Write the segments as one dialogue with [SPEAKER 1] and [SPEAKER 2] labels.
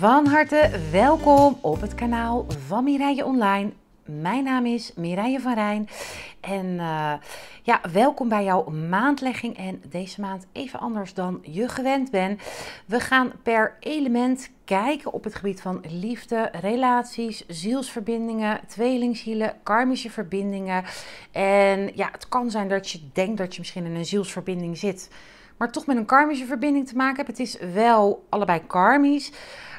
[SPEAKER 1] Van harte welkom op het kanaal van Mireille Online. Mijn naam is Mireille van Rijn en eh, ja, welkom bij jouw maandlegging en deze maand even anders dan je gewend bent. We gaan per element kijken op het gebied van liefde, relaties, zielsverbindingen, tweelingzielen, karmische verbindingen. En ja, het kan zijn dat je denkt dat je misschien in een zielsverbinding zit, maar toch met een karmische verbinding te maken hebt. Het is wel allebei karmisch.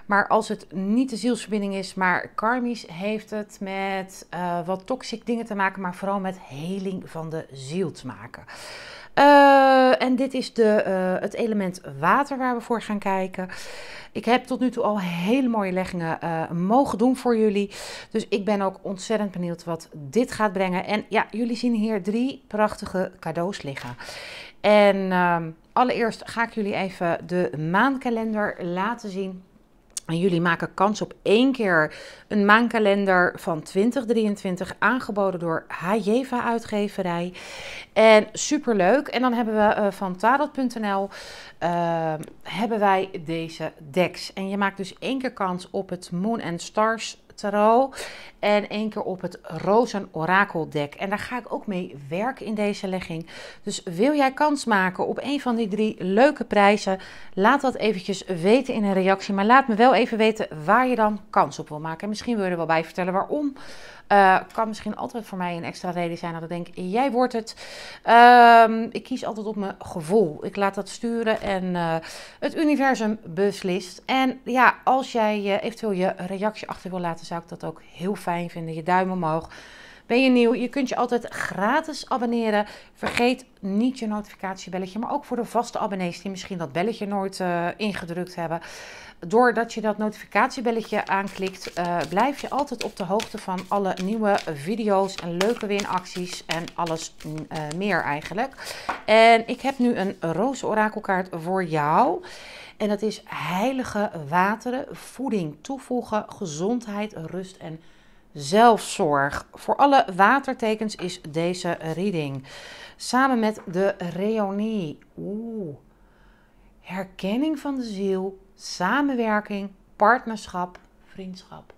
[SPEAKER 1] Maar als het niet de zielsverbinding is, maar karmisch, heeft het met eh, wat toxic dingen te maken, maar vooral met heling van de ziel te maken. Eh, en dit is de, eh, het element water waar we voor gaan kijken. Ik heb tot nu toe al hele mooie leggingen mogen doen voor jullie. Dus ik ben ook ontzettend benieuwd wat dit gaat brengen. En ja, jullie zien hier drie prachtige cadeaus liggen. En ehm, allereerst ga ik jullie even de maankalender laten zien. En jullie maken kans op één keer een maankalender van 2023, aangeboden door Hajeva Uitgeverij. En superleuk. En dan hebben we eh, van tarot.nl eh, hebben wij deze decks. En je maakt dus één keer kans op het Moon and Stars en één keer op het rozen orakeldek. En daar ga ik ook mee werken in deze legging. Dus wil jij kans maken op een van die drie leuke prijzen? Laat dat eventjes weten in een reactie. Maar laat me wel even weten waar je dan kans op wil maken. En misschien wil je er wel bij vertellen waarom. Eh, kan misschien altijd voor mij een extra reden zijn dat ik denk, jij wordt het. Ehm, ik kies altijd op mijn gevoel. Ik laat dat sturen en eh, het universum beslist. En ja, als jij eh, eventueel je reactie achter wil laten, zou ik dat ook heel fijn vinden. Je duim omhoog. Ben je nieuw? Je kunt je altijd gratis abonneren. Vergeet niet je notificatiebelletje, maar ook voor de vaste abonnees die misschien dat belletje nooit eh, ingedrukt hebben. Doordat je dat notificatiebelletje aanklikt, eh, blijf je altijd op de hoogte van alle nieuwe video's en leuke winacties en alles mm, eh, meer eigenlijk. En ik heb nu een roze orakelkaart voor jou. En dat is heilige wateren, voeding toevoegen, gezondheid, rust en zelfzorg. Voor alle watertekens is deze reading. Samen met de Reonie. Oeh. Herkenning van de ziel, samenwerking, partnerschap, vriendschap.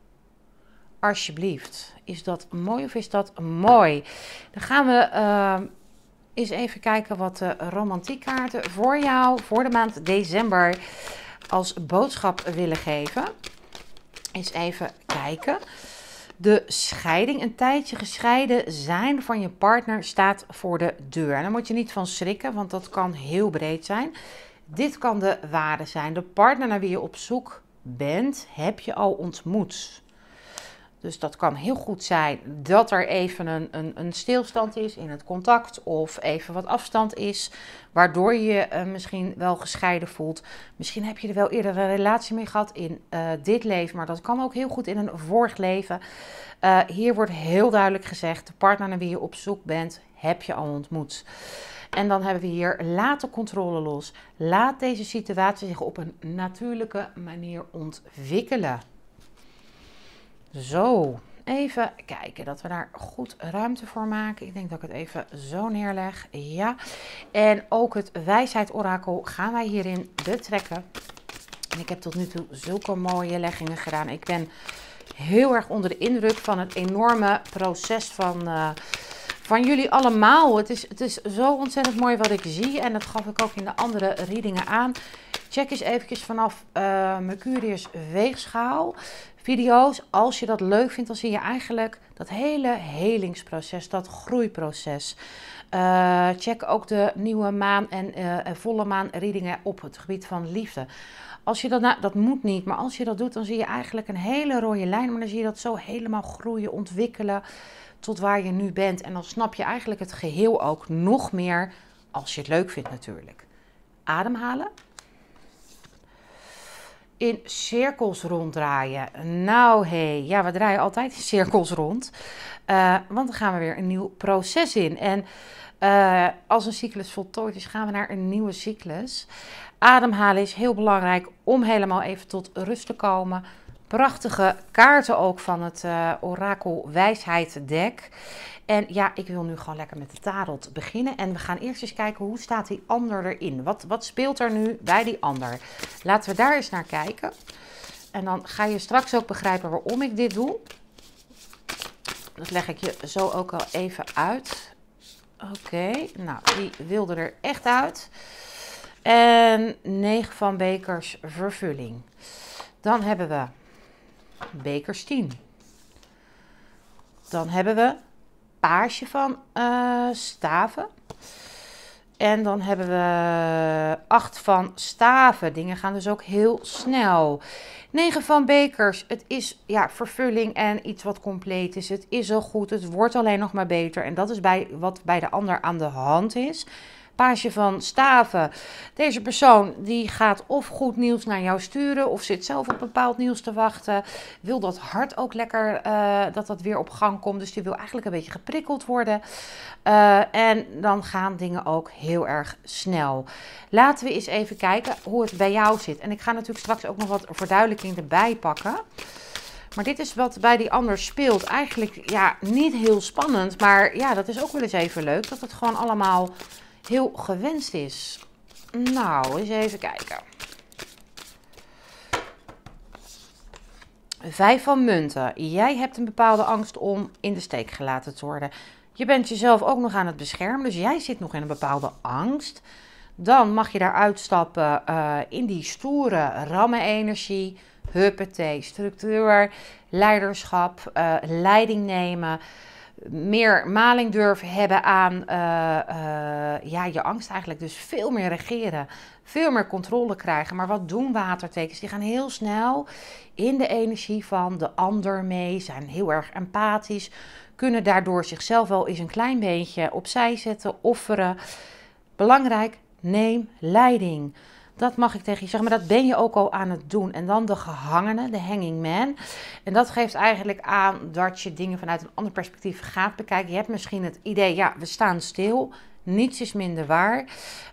[SPEAKER 1] Alsjeblieft. Is dat mooi of is dat mooi? Dan gaan we eh, eens even kijken wat de romantiekkaarten voor jou voor de maand december als boodschap willen geven. Eens even kijken de scheiding, een tijdje gescheiden zijn van je partner, staat voor de deur. En daar moet je niet van schrikken, want dat kan heel breed zijn. Dit kan de waarde zijn. De partner naar wie je op zoek bent, heb je al ontmoet. Dus dat kan heel goed zijn dat er even een, een, een stilstand is in het contact of even wat afstand is, waardoor je je eh, misschien wel gescheiden voelt. Misschien heb je er wel eerder een relatie mee gehad in eh, dit leven, maar dat kan ook heel goed in een vorig leven. Eh, hier wordt heel duidelijk gezegd: de partner naar wie je op zoek bent, heb je al ontmoet. En dan hebben we hier: laat de controle los. Laat deze situatie zich op een natuurlijke manier ontwikkelen. Zo, even kijken dat we daar goed ruimte voor maken. Ik denk dat ik het even zo neerleg. Ja, en ook het wijsheid-orakel gaan wij hierin betrekken. En ik heb tot nu toe zulke mooie leggingen gedaan. Ik ben heel erg onder de indruk van het enorme proces van... Eh, van jullie allemaal. Het is, het is zo ontzettend mooi wat ik zie. En dat gaf ik ook in de andere readingen aan. Check eens eventjes vanaf uh, Mercurius weegschaal video's. Als je dat leuk vindt, dan zie je eigenlijk dat hele helingsproces, dat groeiproces. Uh, check ook de nieuwe maan eh, en volle maan readingen op het gebied van liefde. Als je dat, nou, dat moet niet, maar als je dat doet, dan zie je eigenlijk een hele rode lijn. Maar dan zie je dat zo helemaal groeien, ontwikkelen tot waar je nu bent. En dan snap je eigenlijk het geheel ook nog meer als je het leuk vindt natuurlijk. Ademhalen, in cirkels ronddraaien. Nou hé, hey, ja, we draaien altijd in cirkels rond. Eh, want dan gaan we weer een nieuw proces in. En eh, als een cyclus voltooid is, gaan we naar een nieuwe cyclus. Ademhalen is heel belangrijk om helemaal even tot rust te komen prachtige kaarten ook van het uh, Orakel Wijsheid deck. En ja, ik wil nu gewoon lekker met de tarot beginnen. En we gaan eerst eens kijken hoe staat die ander erin. Wat, wat speelt er nu bij die ander? Laten we daar eens naar kijken. En dan ga je straks ook begrijpen waarom ik dit doe. Dat leg ik je zo ook al even uit. Oké, nou, die wilde er echt uit. En 9 van bekers vervulling. Dan hebben we bekers 10. Dan hebben we paarsje van eh, staven. En dan hebben we 8 van staven. Dingen gaan dus ook heel snel. 9 van bekers. Het is ja, vervulling en iets wat compleet is. Het is zo goed. Het wordt alleen nog maar beter. En dat is bij, wat bij de ander aan de hand is paasje van Staven. Deze persoon die gaat of goed nieuws naar jou sturen of zit zelf op bepaald nieuws te wachten. Wil dat hart ook lekker eh, dat dat weer op gang komt. Dus die wil eigenlijk een beetje geprikkeld worden. Eh, en dan gaan dingen ook heel erg snel. Laten we eens even kijken hoe het bij jou zit. En ik ga natuurlijk straks ook nog wat verduidelijking erbij pakken. Maar dit is wat bij die ander speelt. Eigenlijk ja, niet heel spannend. Maar ja, dat is ook wel eens even leuk. Dat het gewoon allemaal heel gewenst is. Nou, eens even kijken. Vijf van munten. Jij hebt een bepaalde angst om in de steek gelaten te worden. Je bent jezelf ook nog aan het beschermen, dus jij zit nog in een bepaalde angst. Dan mag je daar uitstappen eh, in die stoere energie, huppete, structuur, leiderschap, eh, leiding nemen meer maling durven hebben aan eh, eh, ja, je angst eigenlijk. Dus veel meer regeren, veel meer controle krijgen. Maar wat doen watertekens? Die gaan heel snel in de energie van de ander mee, zijn heel erg empathisch, kunnen daardoor zichzelf wel eens een klein beetje opzij zetten, offeren. Belangrijk, neem leiding. Dat mag ik tegen je zeggen, maar dat ben je ook al aan het doen. En dan de gehangene, de hanging man. En dat geeft eigenlijk aan dat je dingen vanuit een ander perspectief gaat bekijken. Je hebt misschien het idee, ja, we staan stil. Niets is minder waar.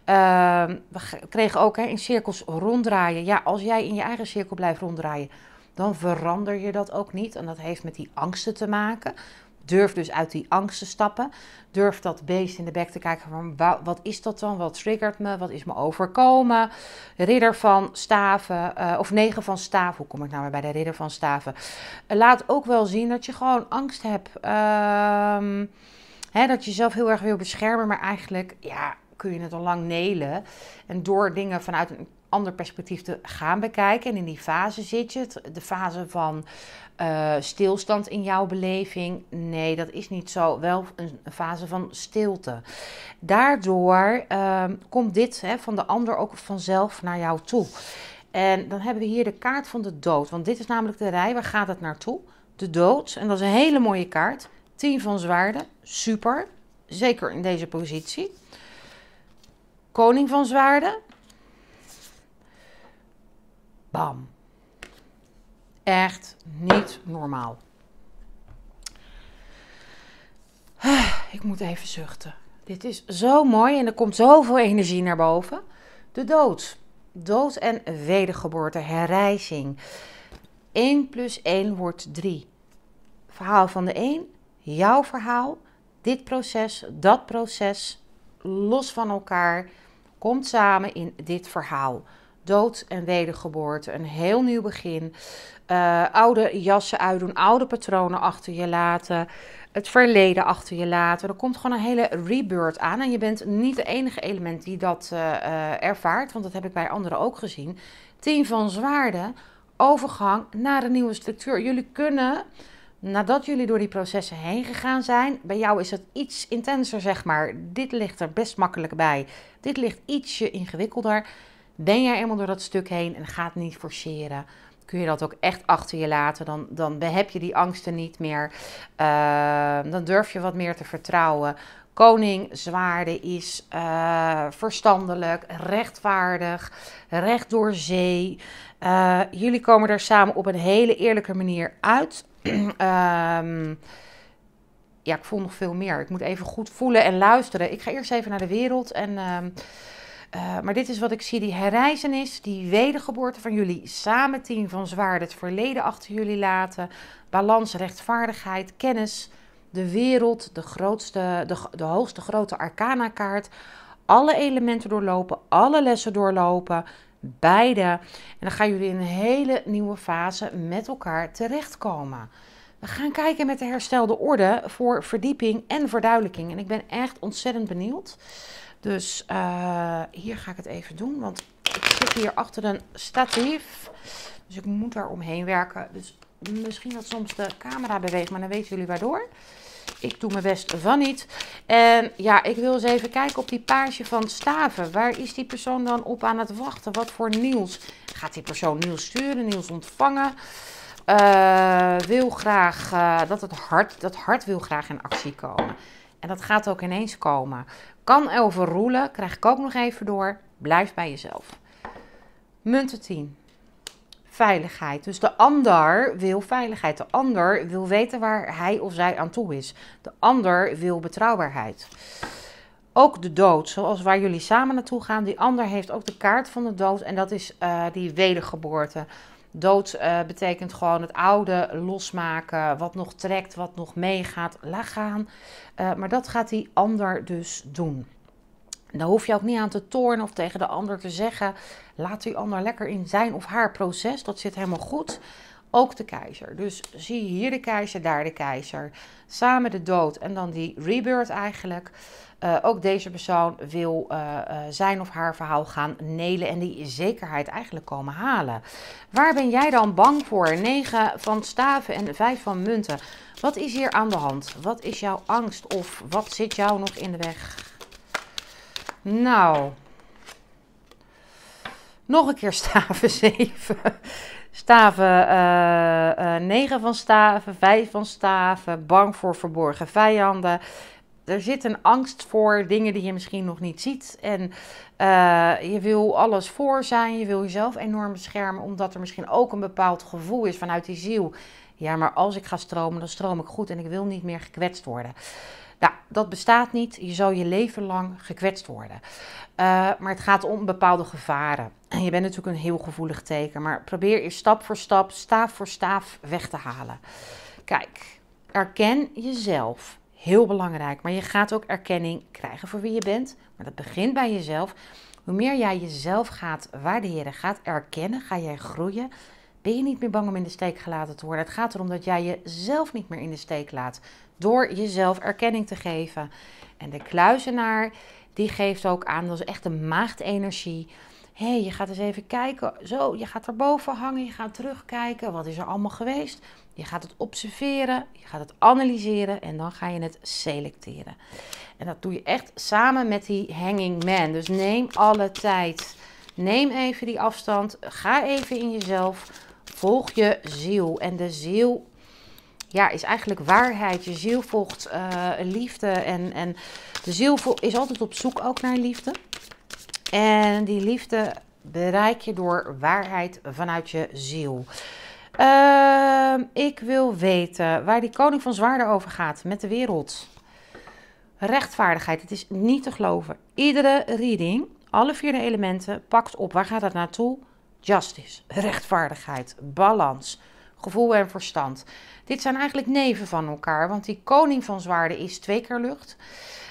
[SPEAKER 1] Ehm, we kregen ook hè, in cirkels ronddraaien. Ja, als jij in je eigen cirkel blijft ronddraaien, dan verander je dat ook niet. En dat heeft met die angsten te maken. Durf dus uit die angst te stappen. Durf dat beest in de bek te kijken van wat is dat dan? Wat triggert me? Wat is me overkomen? Ridder van staven eh, of negen van staven. Hoe kom ik nou weer bij de ridder van staven? Eh, laat ook wel zien dat je gewoon angst hebt. Ehm, hè, dat je jezelf heel erg wil beschermen, maar eigenlijk ja, kun je het al lang nelen. En door dingen vanuit een ander perspectief te gaan bekijken. En in die fase zit je, de fase van eh, stilstand in jouw beleving. Nee, dat is niet zo. Wel een, fase van stilte. Daardoor ehm, komt dit hè, van de ander ook vanzelf naar jou toe. En dan hebben we hier de kaart van de dood. Want dit is namelijk de rij. Waar gaat het naartoe? De dood. En dat is een hele mooie kaart. 10 van zwaarden. Super. Zeker in deze positie. Koning van zwaarden. Bam. Echt niet normaal. Ik moet even zuchten. Dit is zo mooi en er komt zoveel energie naar boven. De dood. Dood en wedergeboorte, herrijzing. 1 plus 1 wordt 3. Verhaal van de een, jouw verhaal, dit proces, dat proces, los van elkaar, komt samen in dit verhaal dood en wedergeboorte. Een heel nieuw begin. Eh, oude jassen uitdoen, oude patronen achter je laten, het verleden achter je laten. Er komt gewoon een hele rebirth aan. En je bent niet de enige element die dat eh, eh, ervaart, want dat heb ik bij anderen ook gezien. Tien van zwaarden, overgang naar een nieuwe structuur. Jullie kunnen nadat jullie door die processen heen gegaan zijn, bij jou is het iets intenser, zeg maar. Dit ligt er best makkelijk bij. Dit ligt ietsje ingewikkelder. Ben jij eenmaal door dat stuk heen en ga het niet forceren. Kun je dat ook echt achter je laten. Dan, dan heb je die angsten niet meer. Ehm, dan durf je wat meer te vertrouwen. Koning zwaarde is eh, verstandelijk, rechtvaardig, recht door zee. Eh, jullie komen daar samen op een hele eerlijke manier uit. Ehm, ja, ik voel nog veel meer. Ik moet even goed voelen en luisteren. Ik ga eerst even naar de wereld en. Ehm, eh, maar dit is wat ik zie, die is, die wedergeboorte van jullie. Samen tien van zwaar het verleden achter jullie laten. Balans, rechtvaardigheid, kennis, de wereld, de, grootste, de, de hoogste grote arcana kaart. Alle elementen doorlopen, alle lessen doorlopen beide. En dan gaan jullie in een hele nieuwe fase met elkaar terechtkomen. We gaan kijken met de herstelde orde voor verdieping en verduidelijking. En ik ben echt ontzettend benieuwd. Dus eh, hier ga ik het even doen, want ik zit hier achter een statief. Dus ik moet daar omheen werken. Dus misschien dat soms de camera beweegt, maar dan weten jullie waardoor. Ik doe mijn best van niet. En ja, ik wil eens even kijken op die page van staven. Waar is die persoon dan op aan het wachten? Wat voor nieuws? Gaat die persoon nieuws sturen, nieuws ontvangen? Eh, wil graag eh, dat het hart, dat hart wil graag in actie komen. En dat gaat ook ineens komen. Kan overroelen, krijg ik ook nog even door. Blijf bij jezelf. Munten 10. Veiligheid. Dus de ander wil veiligheid. De ander wil weten waar hij of zij aan toe is. De ander wil betrouwbaarheid. Ook de dood, zoals waar jullie samen naartoe gaan. Die ander heeft ook de kaart van de dood en dat is uh, die wedergeboorte. Dood eh, betekent gewoon het oude losmaken, wat nog trekt, wat nog meegaat, laat gaan. Eh, maar dat gaat die ander dus doen. Dan hoef je ook niet aan te toornen of tegen de ander te zeggen: laat die ander lekker in zijn of haar proces, dat zit helemaal goed. Ook de keizer. Dus zie hier de keizer, daar de keizer. Samen de dood en dan die rebirth eigenlijk. Eh, ook deze persoon wil eh, eh, zijn of haar verhaal gaan nelen en die zekerheid eigenlijk komen halen. Waar ben jij dan bang voor? 9 van staven en 5 van munten. Wat is hier aan de hand? Wat is jouw angst of wat zit jou nog in de weg? Nou, nog een keer staven 7. Staven, uh, 9 van staven, 5 van staven, bang voor verborgen vijanden. Er zit een angst voor dingen die je misschien nog niet ziet. En eh, je wil alles voor zijn. Je wil jezelf enorm beschermen. Omdat er misschien ook een bepaald gevoel is vanuit die ziel. Ja, maar als ik ga stromen, dan stroom ik goed. En ik wil niet meer gekwetst worden. Nou, dat bestaat niet. Je zal je leven lang gekwetst worden. Eh, maar het gaat om bepaalde gevaren. En je bent natuurlijk een heel gevoelig teken. Maar probeer je stap voor stap, staaf voor staaf weg te halen. Kijk, erken jezelf heel belangrijk. Maar je gaat ook erkenning krijgen voor wie je bent. Maar dat begint bij jezelf. Hoe meer jij jezelf gaat waarderen, gaat erkennen, ga jij groeien. Ben je niet meer bang om in de steek gelaten te worden? Het gaat erom dat jij jezelf niet meer in de steek laat. Door jezelf erkenning te geven. En de kluizenaar, die geeft ook aan, dat is echt een maagdenergie. Hé, je gaat eens even kijken. Zo, je gaat erboven hangen. Je gaat terugkijken. Wat is er allemaal geweest? Je gaat het observeren. Je gaat het analyseren. En dan ga je het selecteren. En dat doe je echt samen met die hanging man. Dus neem alle tijd. Neem even die afstand. Ga even in jezelf. Volg je ziel. En de ziel ja, is eigenlijk waarheid. Je ziel volgt eh, liefde. En, en de ziel is altijd op zoek ook naar liefde. En die liefde bereik je door waarheid vanuit je ziel. Ehm, ik wil weten waar die koning van zwaarden over gaat met de wereld. Rechtvaardigheid, het is niet te geloven. Iedere reading, alle vierde elementen, pakt op. Waar gaat dat naartoe? Justice, rechtvaardigheid, balans, gevoel en verstand. Dit zijn eigenlijk neven van elkaar, want die koning van zwaarden is twee keer lucht.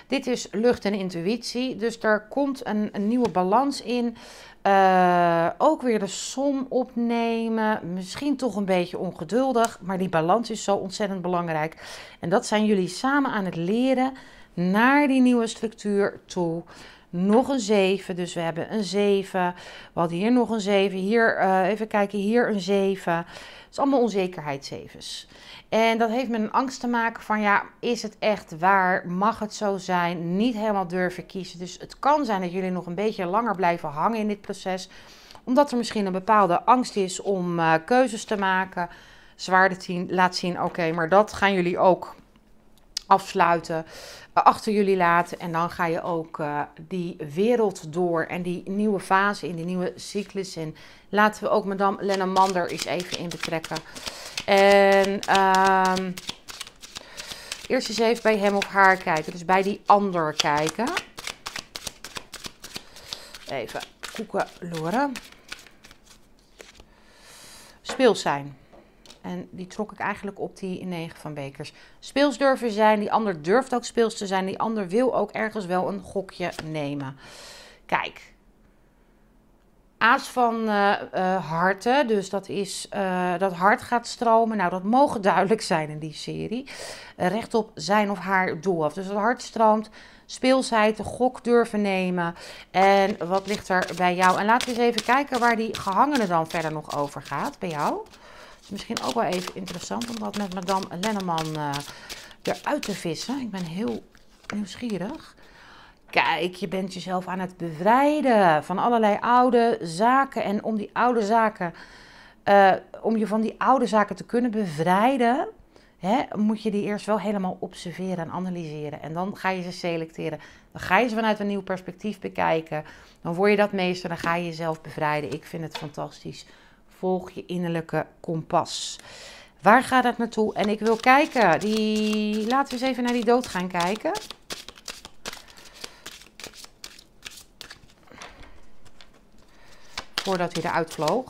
[SPEAKER 1] Dit is lucht en intuïtie, dus daar komt een, nieuwe balans in. Eh, ook weer de som opnemen, misschien toch een beetje ongeduldig, maar die balans is zo ontzettend belangrijk. En dat zijn jullie samen aan het leren naar die nieuwe structuur toe nog een 7. Dus we hebben een 7. We hadden hier nog een 7. Hier, eh, even kijken, hier een 7. Het is allemaal onzekerheidszevens. En dat heeft met een angst te maken van ja, is het echt waar? Mag het zo zijn? Niet helemaal durven kiezen. Dus het kan zijn dat jullie nog een beetje langer blijven hangen in dit proces. Omdat er misschien een bepaalde angst is om eh, keuzes te maken. Zwaarde 10 laat zien, oké, maar dat gaan jullie ook afsluiten, eh, achter jullie laten. En dan ga je ook eh, die wereld door en die nieuwe fase in, die nieuwe cyclus in. Laten we ook madame Lena Mander eens even in betrekken. En ehm, eerst eens even bij hem of haar kijken. Dus bij die ander kijken. Even koeken loren. Speel zijn. En die trok ik eigenlijk op die negen van bekers. Speels durven zijn, die ander durft ook speels te zijn. Die ander wil ook ergens wel een gokje nemen. Kijk. Aas van uh, eh, eh, harten, dus dat is eh, dat hart gaat stromen. Nou, dat mogen duidelijk zijn in die serie. Recht op zijn of haar doel af. Dus dat hart stroomt, speelsheid, de gok durven nemen. En wat ligt er bij jou? En laten we eens even kijken waar die gehangene dan verder nog over gaat bij jou misschien ook wel even interessant om dat met madame Lenneman eh, eruit te vissen. Ik ben heel nieuwsgierig. Kijk, je bent jezelf aan het bevrijden van allerlei oude zaken. En om die oude zaken, eh, om je van die oude zaken te kunnen bevrijden, hè, moet je die eerst wel helemaal observeren en analyseren. En dan ga je ze selecteren. Dan ga je ze vanuit een nieuw perspectief bekijken. Dan word je dat meester, dan ga je jezelf bevrijden. Ik vind het fantastisch volg je innerlijke kompas. Waar gaat dat naartoe? En ik wil kijken. Die... Laten we eens even naar die dood gaan kijken. Voordat hij eruit vloog.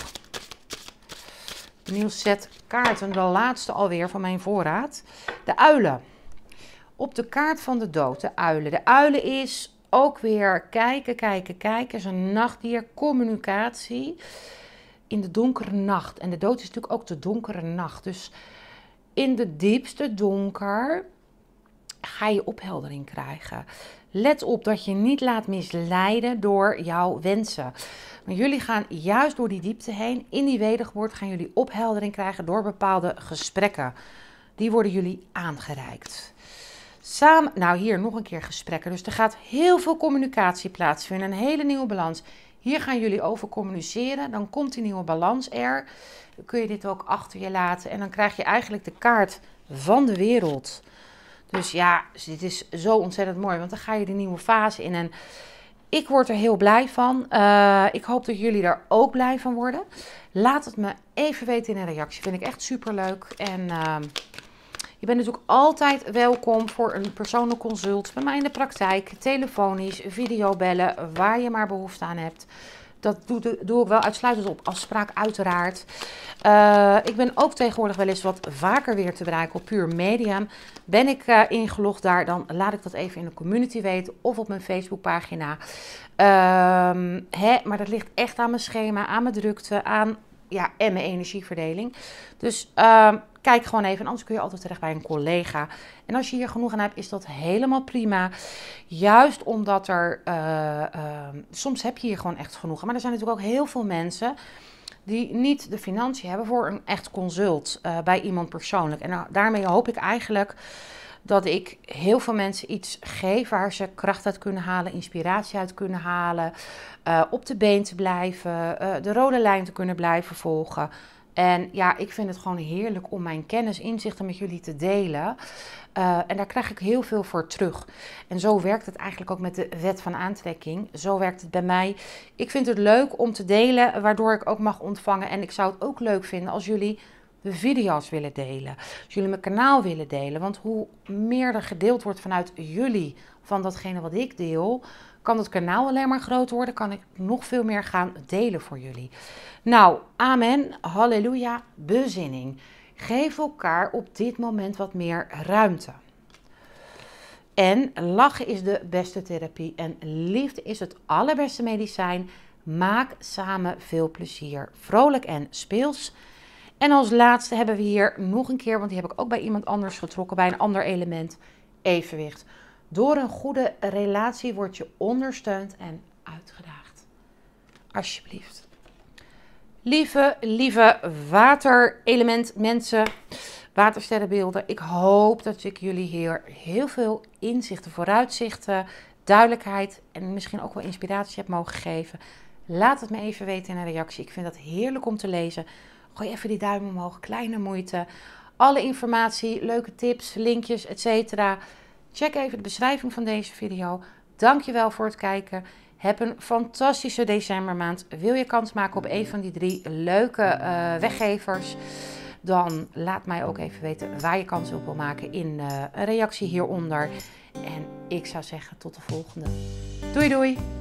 [SPEAKER 1] Nieuw set kaarten. De laatste alweer van mijn voorraad. De uilen. Op de kaart van de dood. De uilen. De uilen is ook weer kijken, kijken, kijken. Is een nachtdier. Communicatie in de donkere nacht. En de dood is natuurlijk ook de donkere nacht. Dus in de diepste donker ga je opheldering krijgen. Let op dat je niet laat misleiden door jouw wensen. Maar jullie gaan juist door die diepte heen, in die wedergeboorte, gaan jullie opheldering krijgen door bepaalde gesprekken. Die worden jullie aangereikt. Samen, nou hier nog een keer gesprekken. Dus er gaat heel veel communicatie plaatsvinden, een hele nieuwe balans hier gaan jullie over communiceren. Dan komt die nieuwe balans er. Dan kun je dit ook achter je laten. En dan krijg je eigenlijk de kaart van de wereld. Dus ja, dit is zo ontzettend mooi. Want dan ga je de nieuwe fase in. En ik word er heel blij van. Eh, ik hoop dat jullie daar ook blij van worden. Laat het me even weten in een reactie. Vind ik echt super leuk. En ehm, je bent natuurlijk altijd welkom voor een persoonlijk consult bij mij in de praktijk. Telefonisch, videobellen, waar je maar behoefte aan hebt. Dat doe, ik wel uitsluitend op afspraak, uiteraard. Eh, ik ben ook tegenwoordig wel eens wat vaker weer te bereiken op Puur Medium. Ben ik eh, ingelogd daar, dan laat ik dat even in de community weten of op mijn Facebookpagina. Ehm, hè, maar dat ligt echt aan mijn schema, aan mijn drukte, aan ja, en mijn energieverdeling. Dus ehm, Kijk gewoon even, anders kun je altijd terecht bij een collega. En als je hier genoeg aan hebt, is dat helemaal prima. Juist omdat er, eh, ehm, soms heb je hier gewoon echt genoeg aan. Maar er zijn natuurlijk ook heel veel mensen die niet de financiën hebben voor een echt consult eh, bij iemand persoonlijk. En eh, daarmee hoop ik eigenlijk dat ik heel veel mensen iets geef waar ze kracht uit kunnen halen, inspiratie uit kunnen halen, op de been te blijven, de rode lijn te kunnen blijven volgen. En ja, ik vind het gewoon heerlijk om mijn kennis, inzichten met jullie te delen. Eh, en daar krijg ik heel veel voor terug. En zo werkt het eigenlijk ook met de wet van aantrekking. Zo werkt het bij mij. Ik vind het leuk om te delen, waardoor ik ook mag ontvangen. En ik zou het ook leuk vinden als jullie de video's willen delen. Als jullie mijn kanaal willen delen. Want hoe meer er gedeeld wordt vanuit jullie van datgene wat ik deel, kan het kanaal alleen maar groot worden, kan ik nog veel meer gaan delen voor jullie. Nou, amen, halleluja, bezinning. Geef elkaar op dit moment wat meer ruimte. En lachen is de beste therapie en liefde is het allerbeste medicijn. Maak samen veel plezier, vrolijk en speels. En als laatste hebben we hier nog een keer, want die heb ik ook bij iemand anders getrokken, bij een ander element, evenwicht. Door een goede relatie word je ondersteund en uitgedaagd. Alsjeblieft. Lieve, lieve waterelement mensen, watersterrenbeelden. Ik hoop dat ik jullie hier heel veel inzichten, vooruitzichten, duidelijkheid en misschien ook wel inspiratie heb mogen geven. Laat het me even weten in een reactie. Ik vind dat heerlijk om te lezen. Gooi even die duim omhoog, kleine moeite. Alle informatie, leuke tips, linkjes, etc. Check even de beschrijving van deze video. Dankjewel voor het kijken. Heb een fantastische decembermaand. Wil je kans maken op een van die drie leuke eh, weggevers? Dan laat mij ook even weten waar je kans op wil maken in eh, een reactie hieronder. En ik zou zeggen tot de volgende. Doei doei!